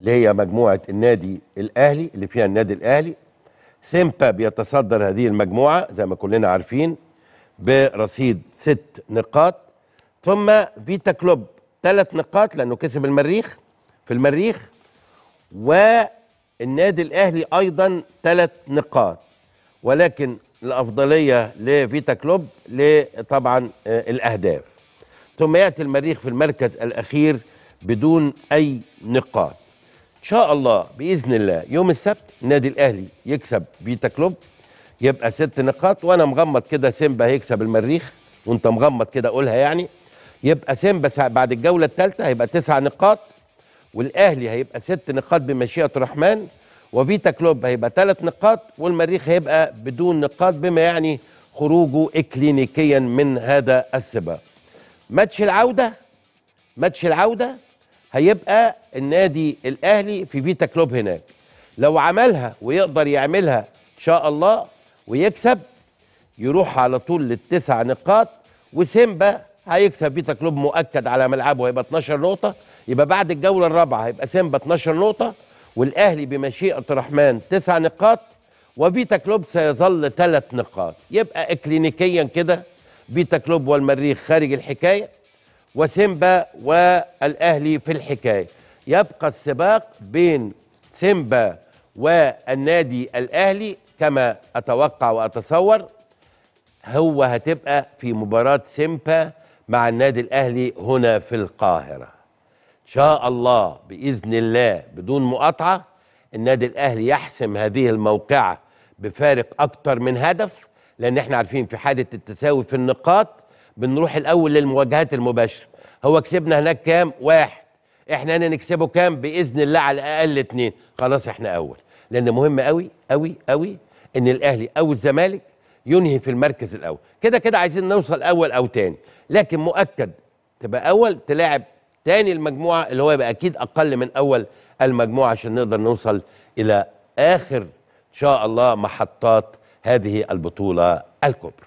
اللي هي مجموعة النادي الأهلي اللي فيها النادي الأهلي سيمبا بيتصدر هذه المجموعة زي ما كلنا عارفين برصيد ست نقاط ثم فيتا كلوب ثلاث نقاط لأنه كسب المريخ في المريخ والنادي الأهلي أيضا ثلاث نقاط ولكن الأفضلية لفيتا كلوب طبعا آه، الأهداف ثم يأتي المريخ في المركز الأخير بدون أي نقاط شاء الله باذن الله يوم السبت النادي الاهلي يكسب بيتا كلوب يبقى ست نقاط وانا مغمض كده سيمبا هيكسب المريخ وانت مغمض كده قولها يعني يبقى سيمبا بعد الجوله الثالثه هيبقى تسع نقاط والاهلي هيبقى ست نقاط بمشيئه الرحمن وفيتا كلوب هيبقى ثلاث نقاط والمريخ هيبقى بدون نقاط بما يعني خروجه اكلينيكيا من هذا السباق ماتش العوده ماتش العوده هيبقى النادي الاهلي في فيتا كلوب هناك لو عملها ويقدر يعملها ان شاء الله ويكسب يروح على طول للتسع نقاط وسيمبا هيكسب فيتا كلوب مؤكد على ملعبه هيبقى 12 نقطه يبقى بعد الجوله الرابعه هيبقى سيمبا 12 نقطه والاهلي بمشيئه الرحمن تسع نقاط وفيتا كلوب سيظل ثلاث نقاط يبقى اكلينيكيا كده فيتا كلوب والمريخ خارج الحكايه وسيمبا والأهلي في الحكاية يبقى السباق بين سيمبا والنادي الأهلي كما أتوقع وأتصور هو هتبقى في مباراة سيمبا مع النادي الأهلي هنا في القاهرة إن شاء الله بإذن الله بدون مقاطعة النادي الأهلي يحسم هذه الموقعة بفارق أكتر من هدف لأن احنا عارفين في حالة التساوي في النقاط بنروح الاول للمواجهات المباشره هو كسبنا هناك كام واحد احنا هنا نكسبه كام باذن الله على الاقل اتنين خلاص احنا اول لان مهم قوي قوي قوي ان الاهلي او الزمالك ينهي في المركز الاول كده كده عايزين نوصل اول او تاني لكن مؤكد تبقى اول تلاعب تاني المجموعه اللي هو يبقى اكيد اقل من اول المجموعه عشان نقدر نوصل الى اخر ان شاء الله محطات هذه البطوله الكبرى